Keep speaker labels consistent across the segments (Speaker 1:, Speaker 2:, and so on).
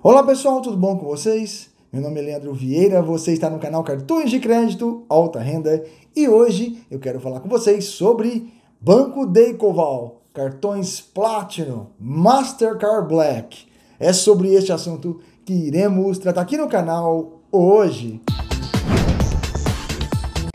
Speaker 1: Olá pessoal, tudo bom com vocês? Meu nome é Leandro Vieira, você está no canal Cartões de Crédito Alta Renda e hoje eu quero falar com vocês sobre Banco Deicoval, cartões Platinum, Mastercard Black. É sobre este assunto que iremos tratar aqui no canal hoje.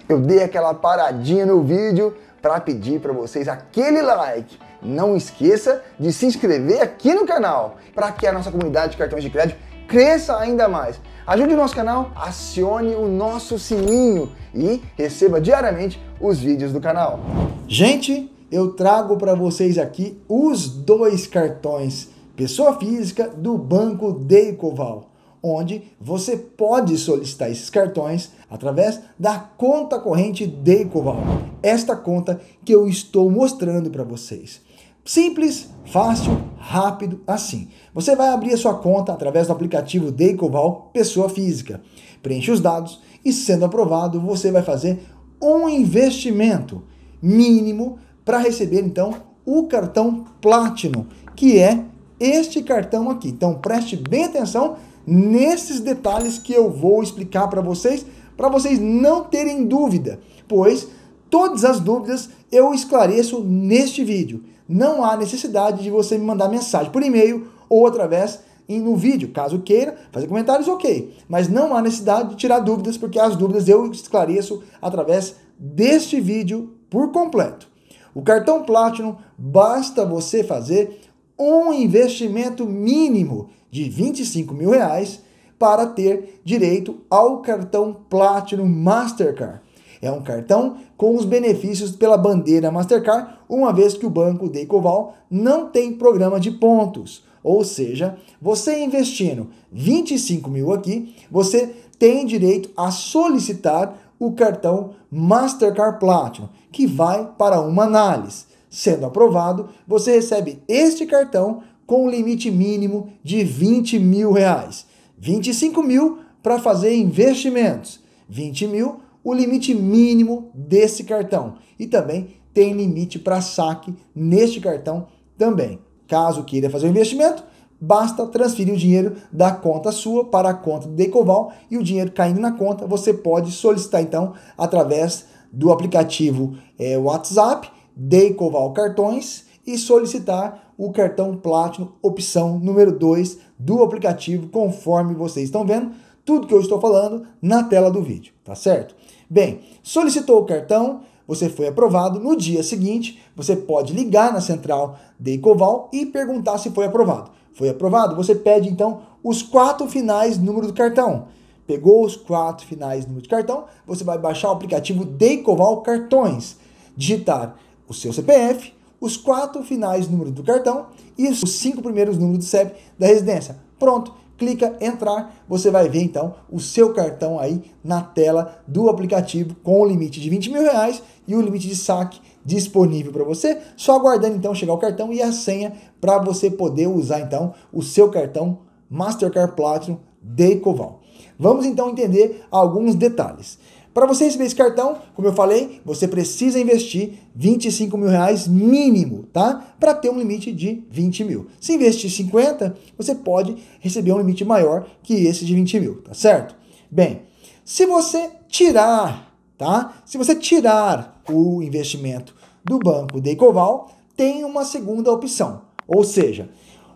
Speaker 1: Eu dei aquela paradinha no vídeo para pedir para vocês aquele like não esqueça de se inscrever aqui no canal para que a nossa comunidade de cartões de crédito cresça ainda mais. Ajude o nosso canal, acione o nosso sininho e receba diariamente os vídeos do canal. Gente, eu trago para vocês aqui os dois cartões pessoa física do Banco Deicoval, onde você pode solicitar esses cartões através da conta corrente Deicoval. Esta conta que eu estou mostrando para vocês. Simples, fácil, rápido, assim. Você vai abrir a sua conta através do aplicativo Deicoval Pessoa Física. Preenche os dados e, sendo aprovado, você vai fazer um investimento mínimo para receber então o cartão Platinum, que é este cartão aqui. Então preste bem atenção nesses detalhes que eu vou explicar para vocês, para vocês não terem dúvida, pois Todas as dúvidas eu esclareço neste vídeo. Não há necessidade de você me mandar mensagem por e-mail ou através no vídeo. Caso queira fazer comentários, ok. Mas não há necessidade de tirar dúvidas, porque as dúvidas eu esclareço através deste vídeo por completo. O cartão Platinum basta você fazer um investimento mínimo de 25 mil reais para ter direito ao cartão Platinum Mastercard. É um cartão com os benefícios pela bandeira Mastercard, uma vez que o banco Decoval não tem programa de pontos. Ou seja, você investindo 25 mil aqui, você tem direito a solicitar o cartão Mastercard Platinum, que vai para uma análise. Sendo aprovado, você recebe este cartão com o limite mínimo de 20 mil reais. 25 mil para fazer investimentos, 20 mil o limite mínimo desse cartão. E também tem limite para saque neste cartão também. Caso queira fazer o um investimento, basta transferir o dinheiro da conta sua para a conta do Decoval e o dinheiro caindo na conta, você pode solicitar então através do aplicativo é, WhatsApp, Decoval Cartões e solicitar o cartão Platinum opção número 2 do aplicativo, conforme vocês estão vendo tudo que eu estou falando na tela do vídeo, tá certo? Bem, solicitou o cartão, você foi aprovado. No dia seguinte, você pode ligar na central de Ecoval e perguntar se foi aprovado. Foi aprovado? Você pede então os quatro finais número do cartão. Pegou os quatro finais número de cartão, você vai baixar o aplicativo Deicoval Cartões, digitar o seu CPF, os quatro finais número do cartão e os cinco primeiros números do CEP da residência. Pronto, clica entrar, você vai ver então o seu cartão aí na tela do aplicativo com o limite de 20 mil reais e o limite de saque disponível para você, só aguardando então chegar o cartão e a senha para você poder usar então o seu cartão Mastercard Platinum de Coval. Vamos então entender alguns detalhes. Para você receber esse cartão, como eu falei, você precisa investir 25 mil reais mínimo, tá? Para ter um limite de 20 mil. Se investir 50, você pode receber um limite maior que esse de 20 mil, tá certo? Bem, se você tirar, tá? Se você tirar o investimento do banco de Ecoval, tem uma segunda opção. Ou seja,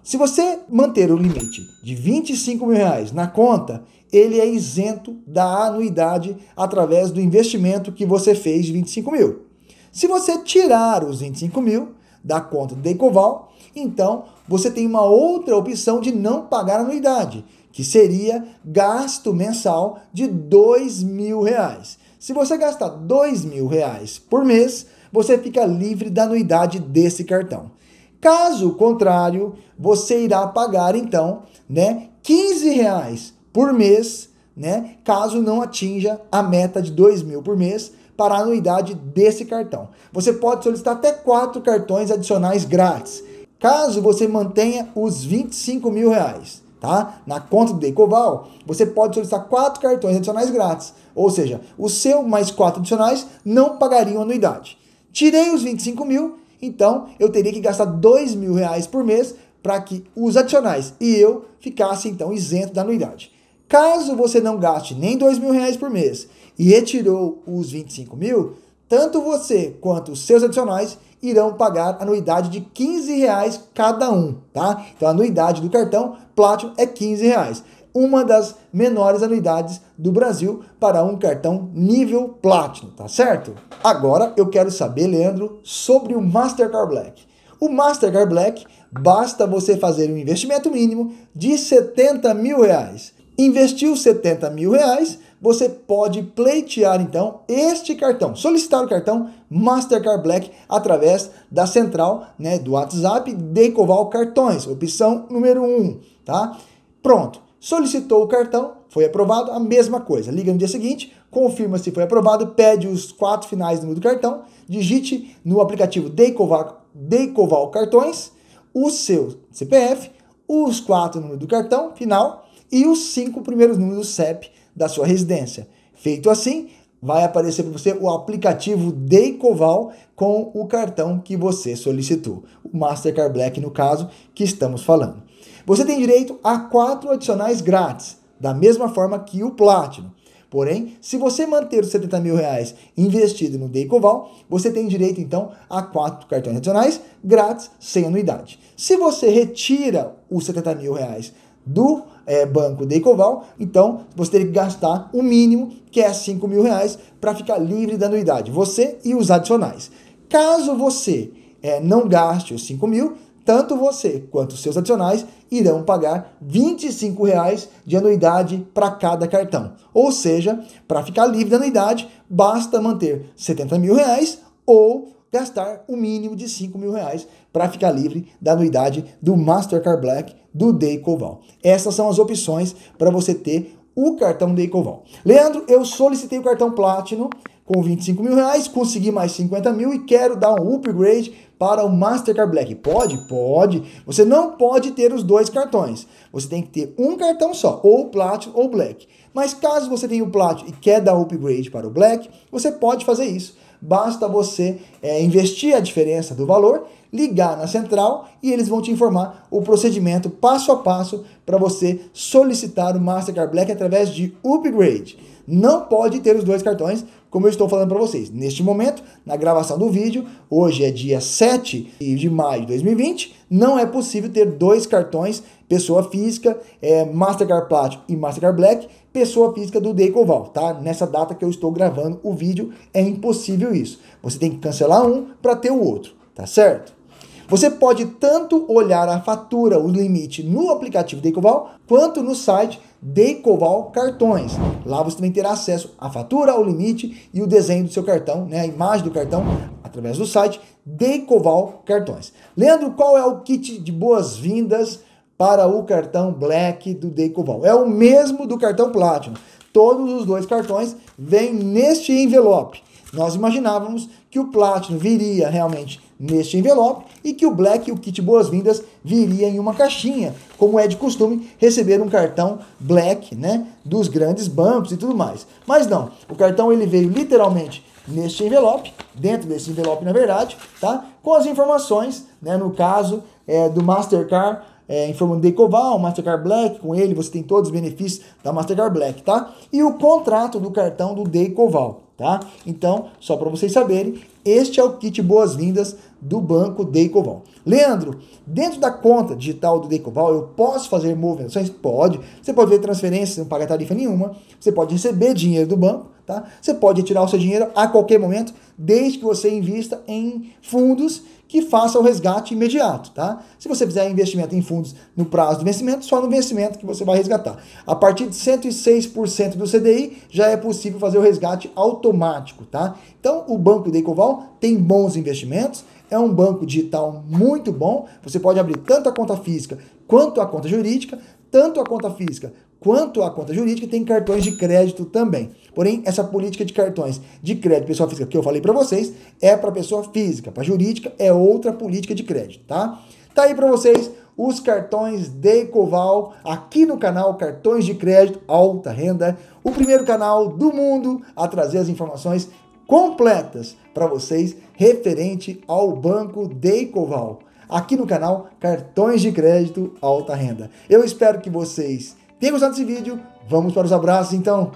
Speaker 1: se você manter o limite de 25 mil reais na conta, ele é isento da anuidade através do investimento que você fez de 25 mil. Se você tirar os 25 mil da conta do Decoval, então você tem uma outra opção de não pagar anuidade, que seria gasto mensal de dois mil reais. Se você gastar dois mil reais por mês, você fica livre da anuidade desse cartão. Caso contrário, você irá pagar então, né, 15 reais por mês, né, caso não atinja a meta de dois mil por mês para a anuidade desse cartão. Você pode solicitar até quatro cartões adicionais grátis, caso você mantenha os 25 mil reais. Tá? Na conta do Decoval, você pode solicitar quatro cartões adicionais grátis, ou seja, o seu mais quatro adicionais não pagariam anuidade. Tirei os 25 mil então, eu teria que gastar dois mil reais por mês para que os adicionais e eu ficasse então isento da anuidade. Caso você não gaste nem dois mil reais por mês e retirou os 25 mil, tanto você quanto os seus adicionais irão pagar anuidade de 15 reais cada um, tá? Então a anuidade do cartão Platinum é 15 reais uma das menores anuidades do Brasil para um cartão nível Platinum, tá certo? Agora eu quero saber, Leandro, sobre o Mastercard Black. O Mastercard Black basta você fazer um investimento mínimo de 70 mil reais. Investiu 70 mil reais, você pode pleitear então este cartão, solicitar o cartão Mastercard Black através da central né, do WhatsApp Decoval Cartões, opção número 1, um, tá? Pronto solicitou o cartão, foi aprovado, a mesma coisa. Liga no dia seguinte, confirma se foi aprovado, pede os quatro finais do número do cartão, digite no aplicativo Deicoval, Deicoval Cartões o seu CPF, os quatro números do cartão final e os cinco primeiros números do CEP da sua residência. Feito assim, vai aparecer para você o aplicativo Deicoval com o cartão que você solicitou, o Mastercard Black no caso que estamos falando. Você tem direito a quatro adicionais grátis, da mesma forma que o Platinum. Porém, se você manter os 70 mil reais investido no Deicoval, você tem direito então a quatro cartões adicionais grátis, sem anuidade. Se você retira os 70 mil reais do é, banco Deicoval, então você teria que gastar o mínimo, que é 5 mil reais, para ficar livre da anuidade, você e os adicionais. Caso você é, não gaste os 5 mil, tanto você quanto seus adicionais irão pagar R$ 25,00 de anuidade para cada cartão. Ou seja, para ficar livre da anuidade, basta manter R$ 70 mil reais ou gastar o um mínimo de 5 mil para ficar livre da anuidade do Mastercard Black do Deicoval. Essas são as opções para você ter o cartão Deicoval. Leandro, eu solicitei o cartão Platinum, com 25 mil reais, consegui mais 50 mil e quero dar um upgrade para o Mastercard Black. Pode? Pode. Você não pode ter os dois cartões. Você tem que ter um cartão só, ou Platinum ou Black. Mas caso você tenha o Platinum e quer dar upgrade para o Black, você pode fazer isso. Basta você é, investir a diferença do valor, ligar na central e eles vão te informar o procedimento passo a passo para você solicitar o Mastercard Black através de upgrade. Não pode ter os dois cartões, como eu estou falando para vocês. Neste momento, na gravação do vídeo, hoje é dia 7 de maio de 2020, não é possível ter dois cartões, pessoa física, é, Mastercard Platinum e Mastercard Black, pessoa física do Decoval, tá? Nessa data que eu estou gravando o vídeo, é impossível isso. Você tem que cancelar um para ter o outro, tá certo? Você pode tanto olhar a fatura, o limite, no aplicativo Decoval, quanto no site Decoval Cartões. Lá você também terá acesso à fatura, ao limite e o desenho do seu cartão, né, a imagem do cartão, através do site Decoval Cartões. Leandro, qual é o kit de boas-vindas para o cartão Black do Decoval. É o mesmo do cartão Platinum. Todos os dois cartões vêm neste envelope. Nós imaginávamos que o Platinum viria realmente neste envelope e que o Black o kit boas-vindas viria em uma caixinha, como é de costume receber um cartão Black, né, dos grandes bancos e tudo mais. Mas não, o cartão ele veio literalmente neste envelope, dentro desse envelope na verdade, tá? Com as informações, né, no caso é, do Mastercard é, informando de Coval, Mastercard Black, com ele você tem todos os benefícios da Mastercard Black, tá? E o contrato do cartão do Decoval, tá? Então, só para vocês saberem este é o kit boas-vindas do banco Deicoval. Leandro, dentro da conta digital do Deicoval, eu posso fazer movimentações? Pode. Você pode fazer transferências, não pagar tarifa nenhuma. Você pode receber dinheiro do banco, tá? Você pode tirar o seu dinheiro a qualquer momento, desde que você invista em fundos que faça o resgate imediato, tá? Se você fizer investimento em fundos no prazo do vencimento, só no vencimento que você vai resgatar. A partir de 106% do CDI, já é possível fazer o resgate automático, tá? Então, o Banco de Ecoval tem bons investimentos, é um banco digital muito bom, você pode abrir tanto a conta física quanto a conta jurídica, tanto a conta física Quanto à conta jurídica, tem cartões de crédito também. Porém, essa política de cartões de crédito pessoa física que eu falei para vocês é para pessoa física, para jurídica é outra política de crédito, tá? Tá aí para vocês os cartões de Coval aqui no canal Cartões de Crédito Alta Renda, o primeiro canal do mundo a trazer as informações completas para vocês referente ao banco Decoval aqui no canal Cartões de Crédito Alta Renda. Eu espero que vocês tem gostado desse vídeo? Vamos para os abraços então.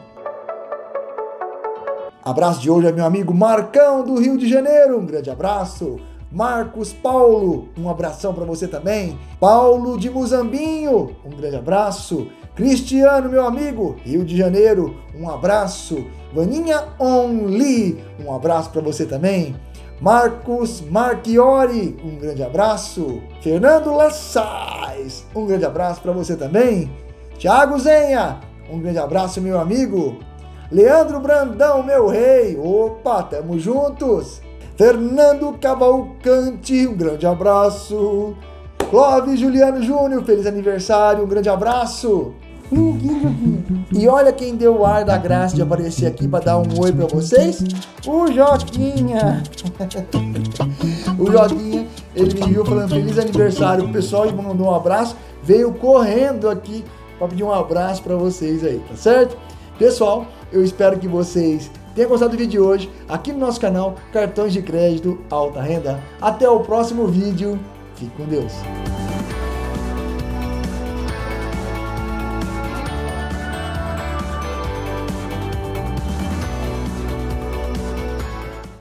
Speaker 1: Abraço de hoje é meu amigo Marcão do Rio de Janeiro. Um grande abraço. Marcos Paulo, um abração para você também. Paulo de Muzambinho, um grande abraço. Cristiano, meu amigo, Rio de Janeiro, um abraço. Vaninha Only, um abraço para você também. Marcos Marchiori, um grande abraço. Fernando Lassais, um grande abraço para você também. Tiago Zenha, um grande abraço, meu amigo. Leandro Brandão, meu rei. Opa, tamo juntos. Fernando Cavalcante, um grande abraço. Clóvis Juliano Júnior, feliz aniversário, um grande abraço. E olha quem deu o ar da graça de aparecer aqui para dar um oi para vocês, o Joquinha. o Joquinha, ele me viu falando feliz aniversário, o pessoal e mandou um abraço, veio correndo aqui para pedir um abraço para vocês aí, tá certo? Pessoal, eu espero que vocês tenham gostado do vídeo de hoje aqui no nosso canal Cartões de Crédito Alta Renda. Até o próximo vídeo. Fique com Deus.